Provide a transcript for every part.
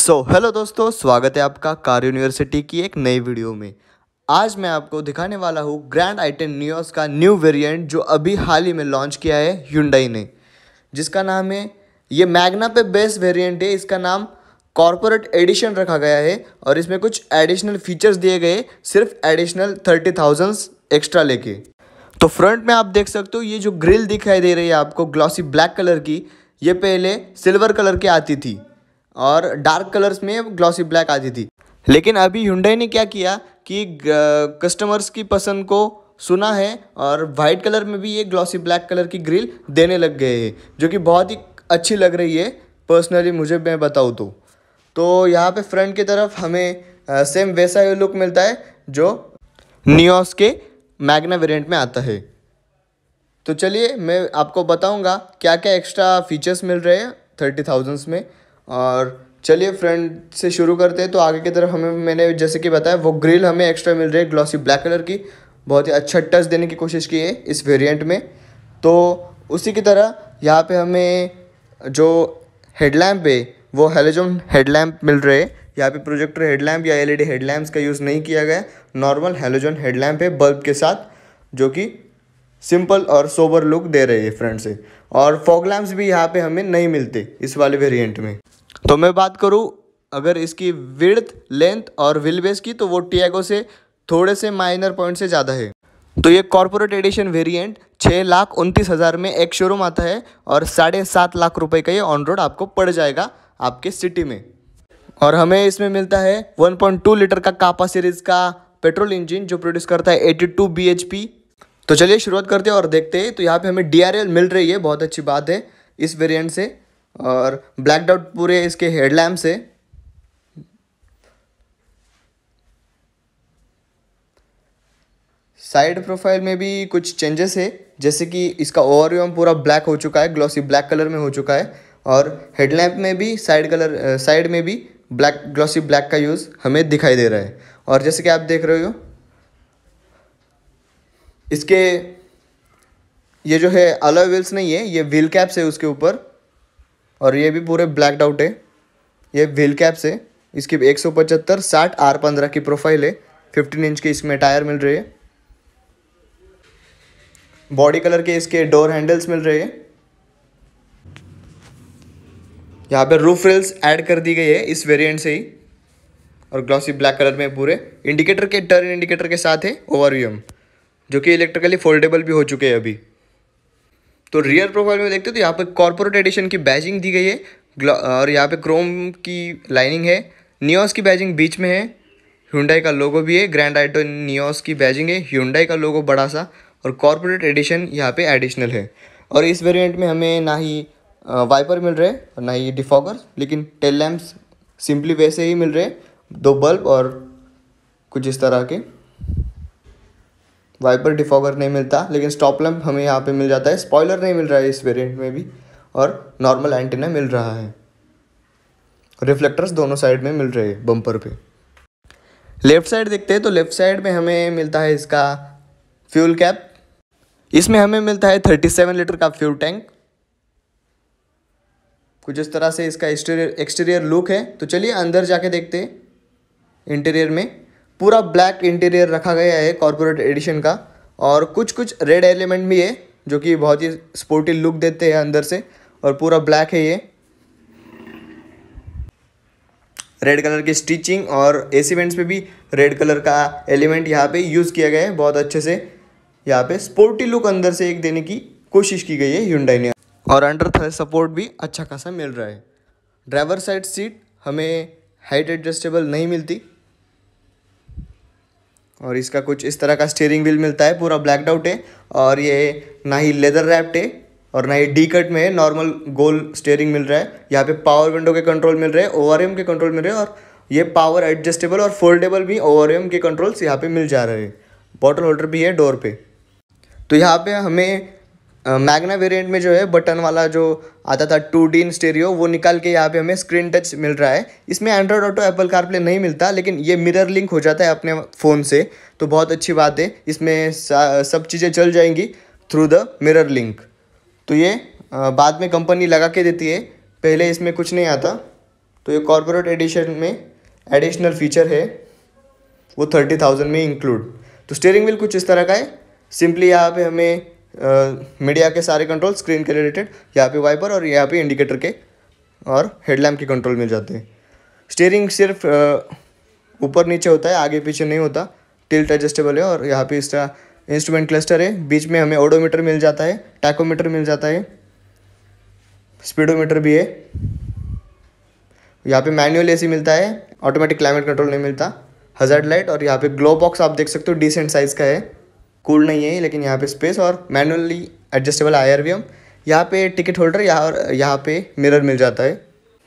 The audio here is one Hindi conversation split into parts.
सो so, हेलो दोस्तों स्वागत है आपका कार यूनिवर्सिटी की एक नई वीडियो में आज मैं आपको दिखाने वाला हूँ ग्रैंड आई टेन न्यूज का न्यू वेरिएंट जो अभी हाल ही में लॉन्च किया है ह्यूंडई ने जिसका नाम है ये मैग्ना पे बेस वेरिएंट है इसका नाम कॉरपोरेट एडिशन रखा गया है और इसमें कुछ एडिशनल फीचर्स दिए गए सिर्फ एडिशनल थर्टी एक्स्ट्रा लेके तो फ्रंट में आप देख सकते हो ये जो ग्रिल दिखाई दे रही है आपको ग्लॉसी ब्लैक कलर की ये पहले सिल्वर कलर की आती थी और डार्क कलर्स में ग्लॉसी ब्लैक आती थी लेकिन अभी हुंडई ने क्या किया कि कस्टमर्स की पसंद को सुना है और वाइट कलर में भी ये ग्लॉसी ब्लैक कलर की ग्रिल देने लग गए हैं जो कि बहुत ही अच्छी लग रही है पर्सनली मुझे मैं बताऊँ तो तो यहाँ पे फ्रंट की तरफ हमें आ, सेम वैसा ही लुक मिलता है जो नियोस के मैग्ना वेरिएंट में आता है तो चलिए मैं आपको बताऊँगा क्या क्या एक्स्ट्रा फीचर्स मिल रहे हैं थर्टी थाउजेंड्स में और चलिए फ्रंट से शुरू करते हैं तो आगे की तरफ हमें मैंने जैसे कि बताया वो ग्रिल हमें एक्स्ट्रा मिल रही है ग्लॉसी ब्लैक कलर की बहुत ही अच्छा टच देने की कोशिश की है इस वेरिएंट में तो उसी की तरह यहाँ पे हमें जो हेडलैम्प है वो हेलोजन हेडलैम्प मिल रहे हैं यहाँ पे प्रोजेक्टर हेडलैम्प या एलईडी हेडलैम्प्स e का यूज़ नहीं किया गया नॉर्मल हेलोजन हेडलैम्प है बल्ब के साथ जो कि सिंपल और सोबर लुक दे रहे हैं फ्रंट से और फॉग लैम्प्स भी यहाँ पे हमें नहीं मिलते इस वाले वेरिएंट में तो मैं बात करूँ अगर इसकी विड़थ लेंथ और व्हील बेस की तो वो टियागो से थोड़े से माइनर पॉइंट से ज़्यादा है तो ये कॉरपोरेट एडिशन वेरिएंट छः लाख उनतीस हज़ार में एक शोरूम आता है और साढ़े सात लाख रुपये का ये ऑन रोड आपको पड़ जाएगा आपके सिटी में और हमें इसमें मिलता है 1.2 लीटर का कापा सीरीज़ का पेट्रोल इंजन जो प्रोड्यूस करता है 82 टू तो चलिए शुरुआत करते हैं और देखते हैं तो यहाँ पे हमें डी मिल रही है बहुत अच्छी बात है इस वेरिएंट से और ब्लैक डॉट पूरे इसके हेडलैम्प से साइड प्रोफाइल में भी कुछ चेंजेस है जैसे कि इसका ओवरव्यू पूरा ब्लैक हो चुका है ग्लॉसी ब्लैक कलर में हो चुका है और हेडलैम्प में भी साइड कलर साइड में भी ब्लैक ग्लॉसी ब्लैक का यूज़ हमें दिखाई दे रहा है और जैसे कि आप देख रहे हो इसके ये जो है अलॉय व्हील्स नहीं है ये व्हील कैप्स है उसके ऊपर और ये भी पूरे ब्लैकड आउट है ये व्हील कैप्स है इसकी एक सौ पचहत्तर साठ आर पंद्रह की प्रोफाइल है फिफ्टीन इंच के इसमें टायर मिल रहे हैं बॉडी कलर के इसके डोर हैंडल्स मिल रहे हैं यहाँ पे रूफ रेल्स ऐड कर दी गई है इस वेरिएंट से ही और ग्लॉसी ब्लैक कलर में पूरे इंडिकेटर के टर्न इंडिकेटर के साथ है ओवर जो कि इलेक्ट्रिकली फोल्डेबल भी हो चुके हैं अभी तो रियर प्रोफाइल में देखते हो तो यहाँ पर कॉर्पोरेट एडिशन की बैजिंग दी गई है और यहाँ पे क्रोम की लाइनिंग है नियोस की बैजिंग बीच में है ह्यूंडाई का लोगो भी है ग्रैंड आइटो नियोस की बैजिंग है ह्यूंडाई का लोगो बड़ा सा और कॉर्पोरेट एडिशन यहाँ पे एडिशनल है और इस वेरिएंट में हमें ना ही वाइपर मिल रहे और ना ही डिफॉगर लेकिन टेल लैम्प सिंपली वैसे ही मिल रहे दो बल्ब और कुछ इस तरह के वाइपर डिफॉगर नहीं मिलता लेकिन स्टॉप लैम्प हमें यहाँ पे मिल जाता है स्पॉयलर नहीं मिल रहा है इस वेरिएंट में भी और नॉर्मल एंटीना मिल रहा है रिफ्लेक्टर्स दोनों साइड में मिल रहे हैं बम्पर पे लेफ्ट साइड देखते हैं तो लेफ्ट साइड में हमें मिलता है इसका फ्यूल कैप इसमें हमें मिलता है सेवन लीटर का फ्यूल टैंक कुछ इस तरह से इसका एक्सटीरियर एक्सटीरियर लुक है तो चलिए अंदर जाके देखते हैं इंटीरियर में पूरा ब्लैक इंटीरियर रखा गया है कॉरपोरेट एडिशन का और कुछ कुछ रेड एलिमेंट भी है जो कि बहुत ही स्पोर्टी लुक देते हैं अंदर से और पूरा ब्लैक है ये रेड कलर की स्टिचिंग और एसी वेंट्स पे भी रेड कलर का एलिमेंट यहाँ पे यूज़ किया गया है बहुत अच्छे से यहाँ पे स्पोर्टी लुक अंदर से एक देने की कोशिश की गई है यूंडाई ने और अंडर थ्रेस सपोर्ट भी अच्छा खासा मिल रहा है ड्राइवर साइड सीट हमें हाइट एडजस्टेबल नहीं मिलती और इसका कुछ इस तरह का स्टीयरिंग व्हील मिलता है पूरा ब्लैकड आउट है और ये ना ही लेदर रैप्ड है और ना ही डी कट में नॉर्मल गोल स्टेयरिंग मिल रहा है यहाँ पे पावर विंडो के कंट्रोल मिल रहे हैं ओ के कंट्रोल मिल रहे हैं और ये पावर एडजस्टेबल और फोल्डेबल भी ओ के कंट्रोल्स यहाँ पे मिल जा रहे हैं बॉटल होल्डर भी है डोर पे तो यहाँ पे हमें मैगना वेरिएंट में जो है बटन वाला जो आता था टू डी इन स्टेरियो वो निकाल के यहाँ पे हमें स्क्रीन टच मिल रहा है इसमें एंड्रॉयड ऑटो एप्पल कारप्ले नहीं मिलता लेकिन ये मिरर लिंक हो जाता है अपने फ़ोन से तो बहुत अच्छी बात है इसमें सब चीज़ें चल जाएंगी थ्रू द मिरर लिंक तो ये बाद में कंपनी लगा के देती है पहले इसमें कुछ नहीं आता तो ये कॉरपोरेट एडिशन में एडिशनल फीचर है वो थर्टी थाउजेंड में इंक्लूड तो स्टेयरिंग व्हील कुछ इस तरह का है सिंपली यहाँ पे हमें मीडिया के सारे कंट्रोल स्क्रीन के रिलेटेड यहाँ पे वाइपर और यहाँ पे इंडिकेटर के और हेडलैम्प के कंट्रोल मिल जाते हैं स्टेयरिंग सिर्फ ऊपर नीचे होता है आगे पीछे नहीं होता टिल्ट एडजस्टेबल है और यहाँ पे इसका इंस्ट्रूमेंट क्लस्टर है बीच में हमें ओडोमीटर मिल जाता है टैकोमीटर मिल जाता है स्पीडोमीटर भी है यहाँ पे मैनुअल एसी मिलता है ऑटोमेटिक क्लाइमेट कंट्रोल नहीं मिलता हजार्ड लाइट और यहाँ पे ग्लो बॉक्स आप देख सकते हो डिसेंट साइज़ का है कूल नहीं है लेकिन यहाँ पे स्पेस और मैनुअली एडजस्टेबल आयर भी हम यहाँ पे टिकट होल्डर यहाँ यहाँ पे मिरर मिल जाता है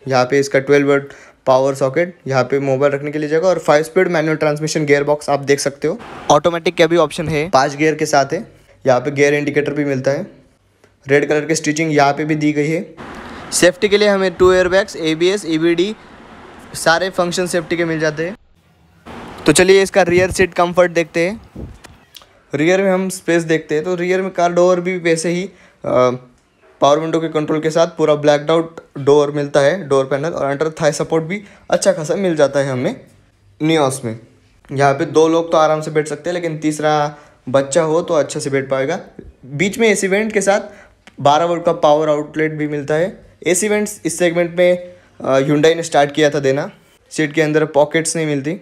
यहाँ पे इसका ट्वेल्व वर्ट पावर सॉकेट यहाँ पे मोबाइल रखने के लिए जगह और five speed manual transmission gearbox आप देख सकते हो ऑटोमेटिक का भी ऑप्शन है पाँच गेयर के साथ है यहाँ पे गेयर इंडिकेटर भी मिलता है रेड कलर की स्टिचिंग यहाँ पे भी दी गई है सेफ्टी के लिए हमें two airbags A B S E B D सारे फंक्शन सेफ्टी के मिल जाते हैं तो चलिए इसका रियर सीट कंफर्ट देखते हैं रियर में हम स्पेस देखते हैं तो रियर में कार डोर भी वैसे ही पावर विंडो के कंट्रोल के साथ पूरा ब्लैकड आउट डोर मिलता है डोर पैनल और अंडर थाई सपोर्ट भी अच्छा खासा मिल जाता है हमें न्यूस में यहाँ पे दो लोग तो आराम से बैठ सकते हैं लेकिन तीसरा बच्चा हो तो अच्छे से बैठ पाएगा बीच में ए इवेंट के साथ बारह वोल्ट का पावर आउटलेट भी मिलता है ए इवेंट्स इस सेगमेंट में यूंडाई ने स्टार्ट किया था देना सीट के अंदर पॉकेट्स नहीं मिलती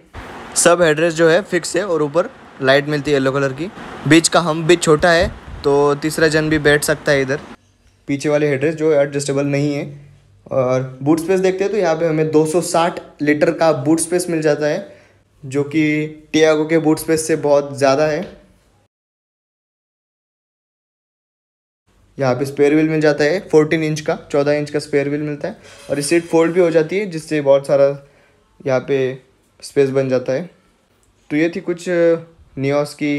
सब एड्रेस जो है फिक्स है और ऊपर लाइट मिलती है येलो कलर की बीच का हम बीच छोटा है तो तीसरा जन भी बैठ सकता है इधर पीछे वाले हेड्रेस जो एडजस्टेबल नहीं है और बूट स्पेस देखते हैं तो यहाँ पे हमें 260 लीटर का बूट स्पेस मिल जाता है जो कि टियागो के बूट स्पेस से बहुत ज़्यादा है यहाँ पे स्पेयर व्हील मिल जाता है 14 इंच का 14 इंच का स्पेयर व्हील मिलता है और ये सीट फोल्ड भी हो जाती है जिससे बहुत सारा यहाँ पे स्पेस बन जाता है तो ये थी कुछ नियोस की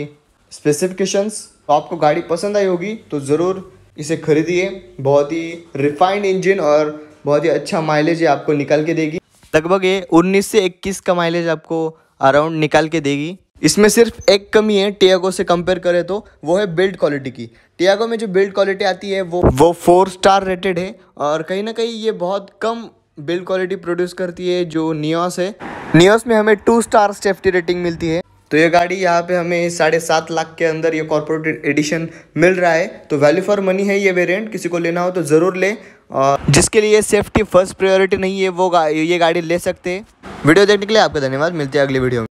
स्पेसिफिकेशंस तो आपको गाड़ी पसंद आई होगी तो ज़रूर इसे खरीदिए बहुत ही रिफाइंड इंजन और बहुत ही अच्छा माइलेज आपको निकाल के देगी लगभग ये उन्नीस से इक्कीस का माइलेज आपको अराउंड निकाल के देगी इसमें सिर्फ एक कमी है टियागो से कंपेयर करें तो वो है बिल्ड क्वालिटी की टियागो में जो बिल्ड क्वालिटी आती है वो वो फोर स्टार रेटेड है और कहीं ना कहीं ये बहुत कम बिल्ड क्वालिटी प्रोड्यूस करती है जो नियोस है नियोस में हमें टू स्टार सेफ्टी रेटिंग मिलती है तो ये गाड़ी यहाँ पे हमें साढ़े सात लाख के अंदर ये कॉर्पोरेट एडिशन मिल रहा है तो वैल्यू फॉर मनी है ये वेरिएंट किसी को लेना हो तो ज़रूर ले और जिसके लिए सेफ्टी फर्स्ट प्रायोरिटी नहीं है वो गा, ये गाड़ी ले सकते हैं वीडियो देखने के लिए आपका धन्यवाद मिलते हैं अगली वीडियो में